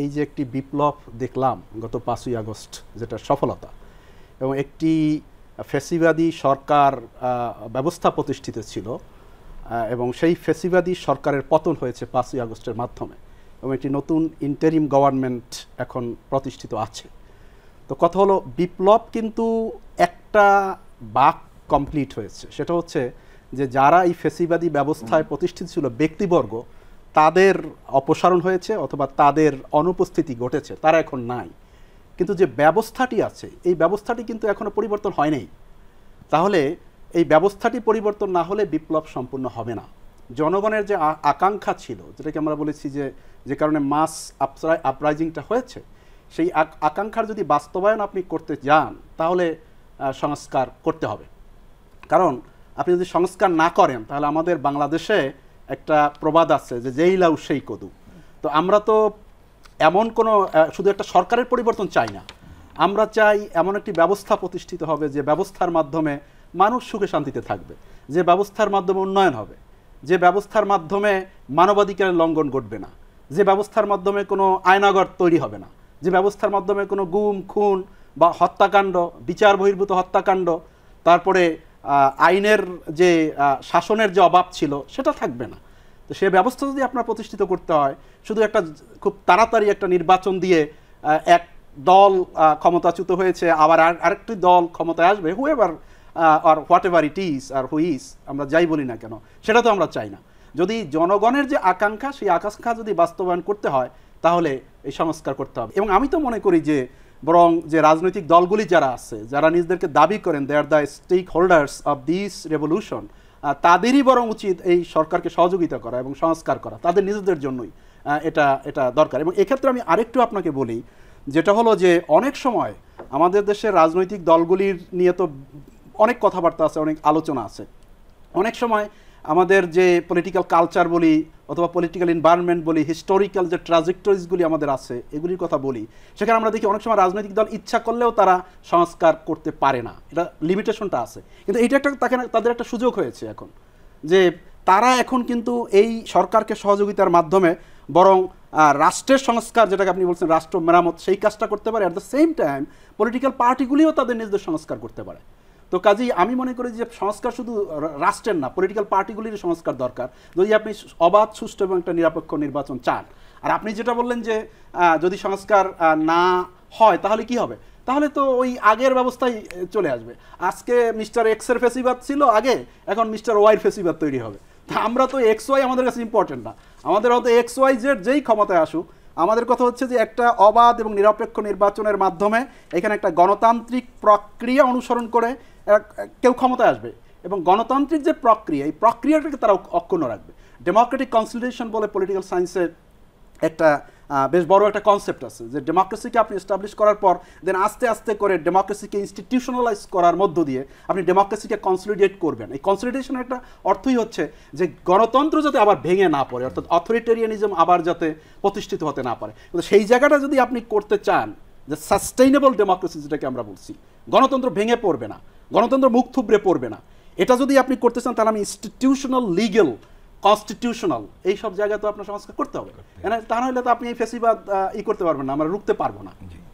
এই যে একটি বিপ্লব দেখলাম গত পাঁচই আগস্ট যেটা সফলতা এবং একটি ফেসিবাদী সরকার ব্যবস্থা প্রতিষ্ঠিত ছিল এবং সেই ফেসিবাদী সরকারের পতন হয়েছে পাঁচই আগস্টের মাধ্যমে এবং একটি নতুন ইন্টারিম গভর্নমেন্ট এখন প্রতিষ্ঠিত আছে তো কথা হলো বিপ্লব কিন্তু একটা বাক কমপ্লিট হয়েছে সেটা হচ্ছে যে যারা এই ফেসিবাদী ব্যবস্থায় প্রতিষ্ঠিত ছিল ব্যক্তিবর্গ তাদের অপসারণ হয়েছে অথবা তাদের অনুপস্থিতি ঘটেছে তারা এখন নাই কিন্তু যে ব্যবস্থাটি আছে এই ব্যবস্থাটি কিন্তু এখনও পরিবর্তন হয় নাই তাহলে এই ব্যবস্থাটি পরিবর্তন না হলে বিপ্লব সম্পূর্ণ হবে না জনগণের যে আকাঙ্ক্ষা ছিল যেটাকে আমরা বলেছি যে যে কারণে মাস আপসাই আপরাইজিংটা হয়েছে সেই আকাঙ্ক্ষার যদি বাস্তবায়ন আপনি করতে যান তাহলে সংস্কার করতে হবে কারণ আপনি যদি সংস্কার না করেন তাহলে আমাদের বাংলাদেশে একটা প্রবাদ আছে যে যেই লাউ সেই কদু তো আমরা তো এমন কোনো শুধু একটা সরকারের পরিবর্তন চাই না আমরা চাই এমন একটি ব্যবস্থা প্রতিষ্ঠিত হবে যে ব্যবস্থার মাধ্যমে মানুষ সুখে শান্তিতে থাকবে যে ব্যবস্থার মাধ্যমে উন্নয়ন হবে যে ব্যবস্থার মাধ্যমে মানবাধিকারের লঙ্ঘন ঘটবে না যে ব্যবস্থার মাধ্যমে কোনো আয়নাগর তৈরি হবে না যে ব্যবস্থার মাধ্যমে কোনো গুম খুন বা হত্যাকাণ্ড বিচার বহির্ভূত হত্যাকাণ্ড তারপরে আইনের যে শাসনের যে অভাব ছিল সেটা থাকবে না তো সে ব্যবস্থা যদি আপনার প্রতিষ্ঠিত করতে হয় শুধু একটা খুব তাড়াতাড়ি একটা নির্বাচন দিয়ে এক দল ক্ষমতাচ্যুত হয়েছে আবার আরেকটি দল ক্ষমতায় আসবে whoever or whatever it is or who is আমরা যাই বলি না কেন সেটা তো আমরা চাই না যদি জনগণের যে আকাঙ্ক্ষা সেই আকাঙ্ক্ষা যদি বাস্তবায়ন করতে হয় তাহলে এই সংস্কার করতে হবে এবং আমি তো মনে করি যে বরং যে রাজনৈতিক দলগুলি যারা আছে যারা নিজেদেরকে দাবি করেন they are the stakeholders of this revolution তাদেরই বরং উচিত এই সরকারকে সহযোগিতা করা এবং সংস্কার করা তাদের নিজেদের জন্যই এটা এটা দরকার এবং এক্ষেত্রে আমি আরেকটু আপনাকে বলি যেটা হলো যে অনেক সময় আমাদের দেশের রাজনৈতিক দলগুলির নিয়ে তো অনেক কথাবার্তা আছে অনেক আলোচনা আছে অনেক সময় আমাদের যে পলিটিক্যাল কালচার বলি অথবা পলিটিক্যাল এনভায়রনমেন্ট বলি হিস্টোরিক্যাল যে ট্রাজেক্টরিজগুলি আমাদের আছে এগুলির কথা বলি সেখানে আমরা দেখি অনেক সময় রাজনৈতিক দল ইচ্ছা করলেও তারা সংস্কার করতে পারে না এটা লিমিটেশনটা আছে কিন্তু এটা একটা তাকে তাদের একটা সুযোগ হয়েছে এখন যে তারা এখন কিন্তু এই সরকারকে সহযোগিতার মাধ্যমে বরং রাষ্ট্রের সংস্কার যেটাকে আপনি বলছেন রাষ্ট্র মেরামত সেই কাজটা করতে পারে at the same time political পার্টিগুলিও তাদের নিজেদের সংস্কার করতে পারে তো কাজেই আমি মনে করি যে সংস্কার শুধু রাষ্ট্রের না পলিটিক্যাল পার্টিগুলির সংস্কার দরকার যদি আপনি অবাধ সুষ্ঠু এবং একটা নিরপেক্ষ নির্বাচন চান আর আপনি যেটা বললেন যে যদি সংস্কার না হয় তাহলে কি হবে তাহলে তো ওই আগের ব্যবস্থাই চলে আসবে আজকে মিস্টার এক্সের ফেসিবাদ ছিল আগে এখন মিস্টার ওয়াইয়ের ফেসিবাদ তৈরি হবে তা আমরা তো এক্স ওয়াই আমাদের কাছে ইম্পর্টেন্ট না আমাদের হয়তো এক্স ওয়াই জেড যেই ক্ষমতায় আসুক আমাদের কথা হচ্ছে যে একটা অবাধ এবং নিরপেক্ষ নির্বাচনের মাধ্যমে এখানে একটা গণতান্ত্রিক প্রক্রিয়া অনুসরণ করে কেউ ক্ষমতায় আসবে এবং গণতান্ত্রিক যে প্রক্রিয়া এই প্রক্রিয়াটাকে তারা অক্ষুণ্ণ রাখবে ডেমোক্রেটিক কনসিলটেশন বলে পলিটিক্যাল সায়েন্সের একটা বেশ বড় একটা কনসেপ্ট আছে যে ডেমোক্রেসিকে আপনি এস্টাবলিশ করার পর দেন আস্তে আস্তে করে ডেমোক্রেসিকে ইনস্টিটিউশনালাইজ করার মধ্য দিয়ে আপনি ডেমোক্রেসিকে কনসলিডেট করবেন এই কনসলিডেশনের একটা অর্থই হচ্ছে যে গণতন্ত্র যাতে আবার ভেঙে না পড়ে অর্থাৎ অথরিটেরিয়ানিজম আবার যাতে প্রতিষ্ঠিত হতে না পারে কিন্তু সেই জায়গাটা যদি আপনি করতে চান যে সাস্টেইনেবল ডেমোক্রেসি যেটাকে আমরা বলছি গণতন্ত্র ভেঙে পড়বে না গণতন্ত্র মুখ থুবড়ে পড়বে না এটা যদি আপনি করতে চান তাহলে আমি ইনস্টিটিউশনাল লিগেল কনস্টিটিউশনাল এই সব জায়গায় তো আপনার সংস্কার করতে হবে তা নাহলে তো আপনি এই ফেসিবাদ ই করতে পারবেন না আমরা রুখতে পারবো না